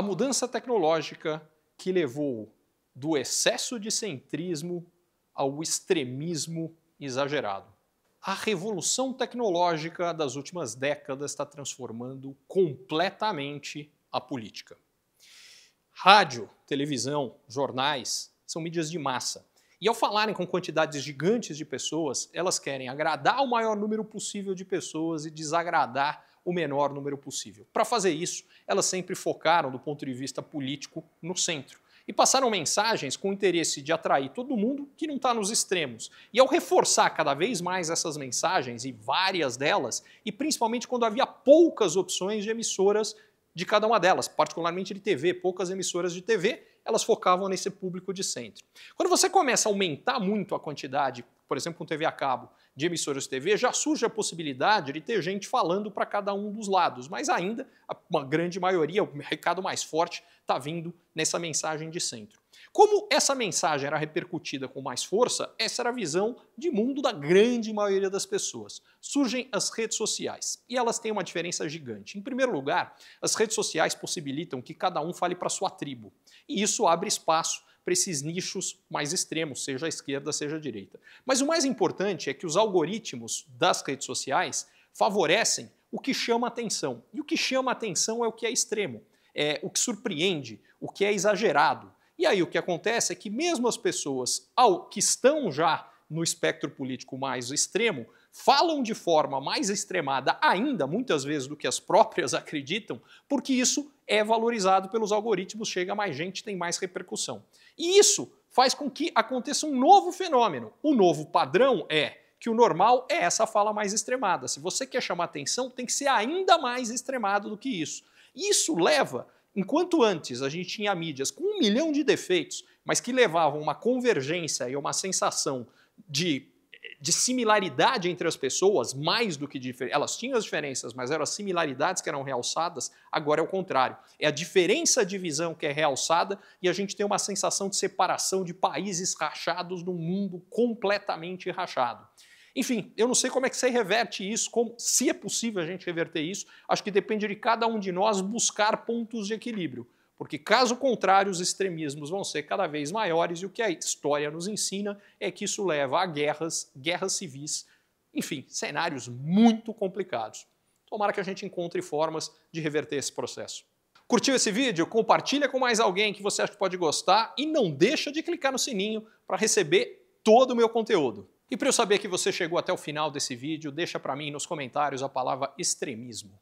A mudança tecnológica que levou do excesso de centrismo ao extremismo exagerado. A revolução tecnológica das últimas décadas está transformando completamente a política. Rádio, televisão, jornais são mídias de massa. E ao falarem com quantidades gigantes de pessoas, elas querem agradar o maior número possível de pessoas e desagradar o menor número possível. Para fazer isso, elas sempre focaram, do ponto de vista político, no centro. E passaram mensagens com o interesse de atrair todo mundo que não está nos extremos. E ao reforçar cada vez mais essas mensagens, e várias delas, e principalmente quando havia poucas opções de emissoras de cada uma delas, particularmente de TV, poucas emissoras de TV, elas focavam nesse público de centro. Quando você começa a aumentar muito a quantidade, por exemplo, com TV a cabo, de emissoras de TV, já surge a possibilidade de ter gente falando para cada um dos lados, mas ainda uma grande maioria, o recado mais forte está vindo nessa mensagem de centro. Como essa mensagem era repercutida com mais força, essa era a visão de mundo da grande maioria das pessoas. Surgem as redes sociais e elas têm uma diferença gigante. Em primeiro lugar, as redes sociais possibilitam que cada um fale para sua tribo, e isso abre espaço para esses nichos mais extremos, seja a esquerda, seja a direita. Mas o mais importante é que os algoritmos das redes sociais favorecem o que chama atenção. E o que chama atenção é o que é extremo é, o que surpreende, o que é exagerado. E aí o que acontece é que mesmo as pessoas ao, que estão já no espectro político mais extremo falam de forma mais extremada ainda, muitas vezes, do que as próprias acreditam, porque isso é valorizado pelos algoritmos, chega mais gente, tem mais repercussão. E isso faz com que aconteça um novo fenômeno. O novo padrão é que o normal é essa fala mais extremada. Se você quer chamar atenção, tem que ser ainda mais extremado do que isso. Isso leva, enquanto antes a gente tinha mídias com um milhão de defeitos, mas que levavam uma convergência e uma sensação de, de similaridade entre as pessoas, mais do que diferença. Elas tinham as diferenças, mas eram as similaridades que eram realçadas, agora é o contrário. É a diferença de visão que é realçada e a gente tem uma sensação de separação de países rachados num mundo completamente rachado. Enfim, eu não sei como é que você reverte isso, como, se é possível a gente reverter isso, acho que depende de cada um de nós buscar pontos de equilíbrio. Porque, caso contrário, os extremismos vão ser cada vez maiores e o que a história nos ensina é que isso leva a guerras, guerras civis, enfim, cenários muito complicados. Tomara que a gente encontre formas de reverter esse processo. Curtiu esse vídeo? Compartilha com mais alguém que você acha que pode gostar e não deixa de clicar no sininho para receber todo o meu conteúdo. E para eu saber que você chegou até o final desse vídeo, deixa para mim nos comentários a palavra extremismo.